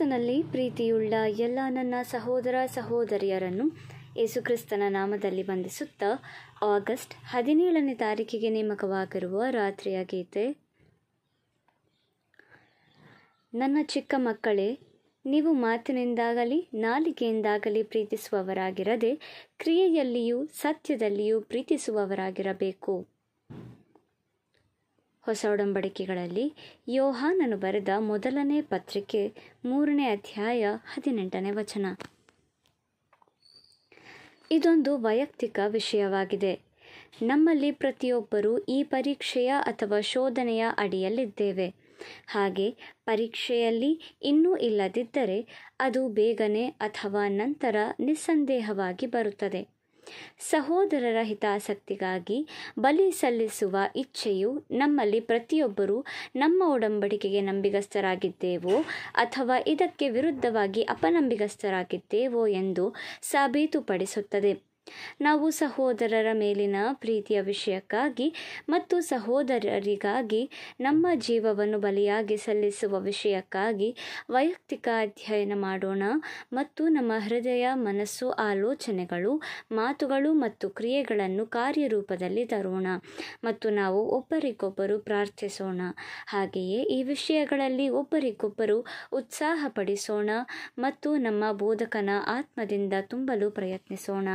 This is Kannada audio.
ಕ್ರಿಸ್ತನಲ್ಲಿ ಪ್ರೀತಿಯುಳ್ಳ ಎಲ್ಲ ನನ್ನ ಸಹೋದರ ಸಹೋದರಿಯರನ್ನು ಯೇಸುಕ್ರಿಸ್ತನ ನಾಮದಲ್ಲಿ ವಂದಿಸುತ್ತಾ ಆಗಸ್ಟ್ ಹದಿನೇಳನೇ ತಾರೀಕಿಗೆ ನೇಮಕವಾಗಿರುವ ರಾತ್ರಿಯ ಗೀತೆ ನನ್ನ ಚಿಕ್ಕ ಮಕ್ಕಳೇ ನೀವು ಮಾತಿನಿಂದಾಗಲಿ ನಾಲಿಗೆಯಿಂದಾಗಲಿ ಪ್ರೀತಿಸುವವರಾಗಿರದೆ ಕ್ರಿಯೆಯಲ್ಲಿಯೂ ಸತ್ಯದಲ್ಲಿಯೂ ಪ್ರೀತಿಸುವವರಾಗಿರಬೇಕು ಹೊಸ ಒಡಂಬಡಿಕೆಗಳಲ್ಲಿ ಯೋಹಾನನು ಬರೆದ ಮೊದಲನೇ ಪತ್ರಿಕೆ ಮೂರನೇ ಅಧ್ಯಾಯ ಹದಿನೆಂಟನೇ ವಚನ ಇದೊಂದು ವೈಯಕ್ತಿಕ ವಿಷಯವಾಗಿದೆ ನಮ್ಮಲ್ಲಿ ಪ್ರತಿಯೊಬ್ಬರೂ ಈ ಪರೀಕ್ಷೆಯ ಅಥವಾ ಶೋಧನೆಯ ಅಡಿಯಲ್ಲಿದ್ದೇವೆ ಹಾಗೆ ಪರೀಕ್ಷೆಯಲ್ಲಿ ಇನ್ನೂ ಇಲ್ಲದಿದ್ದರೆ ಅದು ಬೇಗನೆ ಅಥವಾ ನಂತರ ನಿಸ್ಸಂದೇಹವಾಗಿ ಬರುತ್ತದೆ ಸಹೋದರರ ಹಿತಾಸಕ್ತಿಗಾಗಿ ಬಲಿ ಸಲ್ಲಿಸುವ ಇಚ್ಛೆಯು ನಮ್ಮಲ್ಲಿ ಪ್ರತಿಯೊಬ್ಬರೂ ನಮ್ಮ ಒಡಂಬಡಿಕೆಗೆ ನಂಬಿಗಸ್ತರಾಗಿದ್ದೇವೋ ಅಥವಾ ಇದಕ್ಕೆ ವಿರುದ್ಧವಾಗಿ ಅಪನಂಬಿಗಸ್ತರಾಗಿದ್ದೇವೋ ಎಂದು ಸಾಬೀತುಪಡಿಸುತ್ತದೆ ನಾವು ಸಹೋದರರ ಮೇಲಿನ ಪ್ರೀತಿಯ ವಿಷಯಕ್ಕಾಗಿ ಮತ್ತು ಸಹೋದರರಿಗಾಗಿ ನಮ್ಮ ಜೀವವನ್ನು ಬಲಿಯಾಗಿ ಸಲ್ಲಿಸುವ ವಿಷಯಕ್ಕಾಗಿ ವೈಯಕ್ತಿಕ ಅಧ್ಯಯನ ಮಾಡೋಣ ಮತ್ತು ನಮ್ಮ ಹೃದಯ ಮನಸ್ಸು ಆಲೋಚನೆಗಳು ಮಾತುಗಳು ಮತ್ತು ಕ್ರಿಯೆಗಳನ್ನು ಕಾರ್ಯರೂಪದಲ್ಲಿ ತರೋಣ ಮತ್ತು ನಾವು ಒಬ್ಬರಿಗೊಬ್ಬರು ಪ್ರಾರ್ಥಿಸೋಣ ಹಾಗೆಯೇ ಈ ವಿಷಯಗಳಲ್ಲಿ ಒಬ್ಬರಿಗೊಬ್ಬರು ಉತ್ಸಾಹಪಡಿಸೋಣ ಮತ್ತು ನಮ್ಮ ಬೋಧಕನ ಆತ್ಮದಿಂದ ತುಂಬಲು ಪ್ರಯತ್ನಿಸೋಣ